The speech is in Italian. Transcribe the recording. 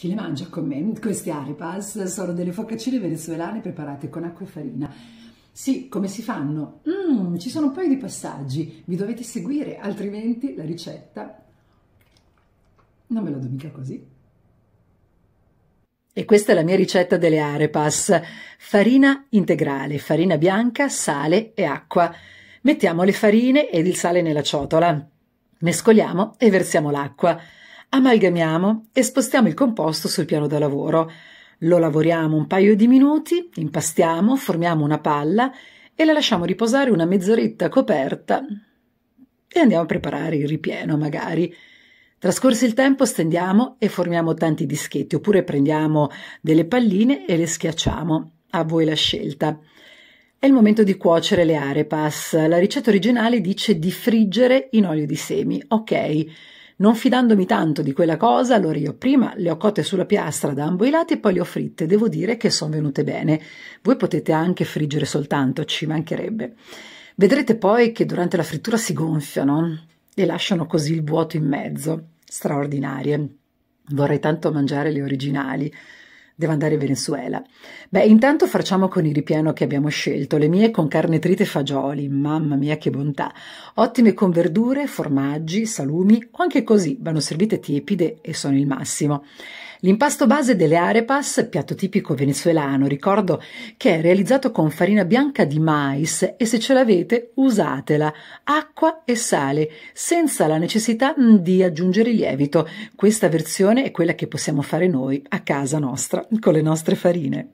Chi le mangia con me? Queste arepas sono delle focaccine venezuelane preparate con acqua e farina. Sì, come si fanno? Mm, ci sono un paio di passaggi, vi dovete seguire, altrimenti la ricetta non me la do mica così. E questa è la mia ricetta delle arepas. Farina integrale, farina bianca, sale e acqua. Mettiamo le farine ed il sale nella ciotola. Mescoliamo e versiamo l'acqua. Amalgamiamo e spostiamo il composto sul piano da lavoro. Lo lavoriamo un paio di minuti, impastiamo, formiamo una palla e la lasciamo riposare una mezz'oretta coperta e andiamo a preparare il ripieno magari. Trascorso il tempo stendiamo e formiamo tanti dischetti oppure prendiamo delle palline e le schiacciamo. A voi la scelta. È il momento di cuocere le arepas. La ricetta originale dice di friggere in olio di semi. Ok. Non fidandomi tanto di quella cosa, allora io prima le ho cotte sulla piastra da ambo i lati e poi le ho fritte. Devo dire che sono venute bene. Voi potete anche friggere soltanto, ci mancherebbe. Vedrete poi che durante la frittura si gonfiano e lasciano così il vuoto in mezzo. Straordinarie. Vorrei tanto mangiare le originali deve andare in Venezuela. Beh, intanto facciamo con il ripiano che abbiamo scelto. Le mie con carne trite e fagioli, mamma mia che bontà. Ottime con verdure, formaggi, salumi o anche così, vanno servite tiepide e sono il massimo. L'impasto base delle arepas, piatto tipico venezuelano, ricordo che è realizzato con farina bianca di mais e se ce l'avete usatela, acqua e sale, senza la necessità mm, di aggiungere lievito. Questa versione è quella che possiamo fare noi a casa nostra, con le nostre farine.